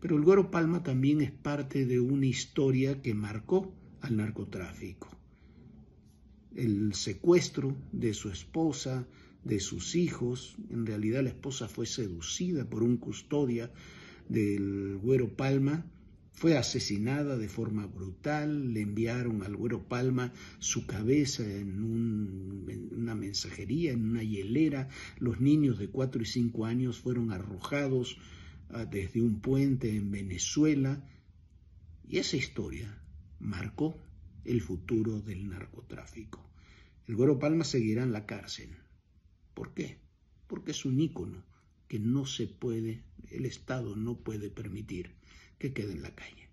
Pero el Güero Palma también es parte de una historia que marcó al narcotráfico. El secuestro de su esposa, de sus hijos, en realidad la esposa fue seducida por un custodia del Güero Palma, fue asesinada de forma brutal, le enviaron al Güero Palma su cabeza en, una mensajería, en una hielera, los niños de 4 y 5 años fueron arrojados Ah, desde un puente en Venezuela. Y esa historia marcó el futuro del narcotráfico. El Güero Palma seguirá en la cárcel. ¿Por qué? Porque es un ícono que no se puede, el Estado no puede permitir que quede en la calle.